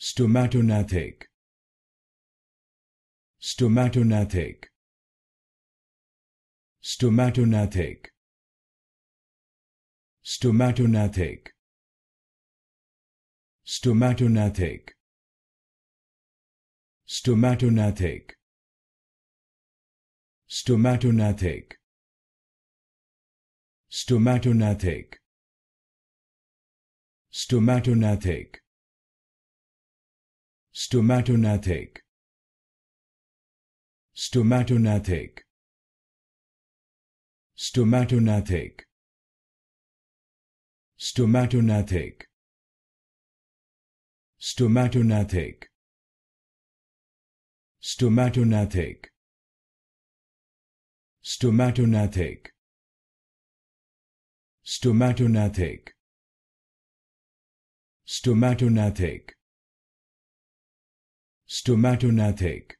stomatonathic stomatonathic stomatonathic stomatonathic stomatonathic stomatonathic stomatonathic stomatonathic stomatonathic Stomatognathic. Stomatognathic. Stomatognathic. Stomatognathic. Stomatognathic. Stomatognathic. Stomatognathic. Stomatognathic. Stomatognathic stomatonathic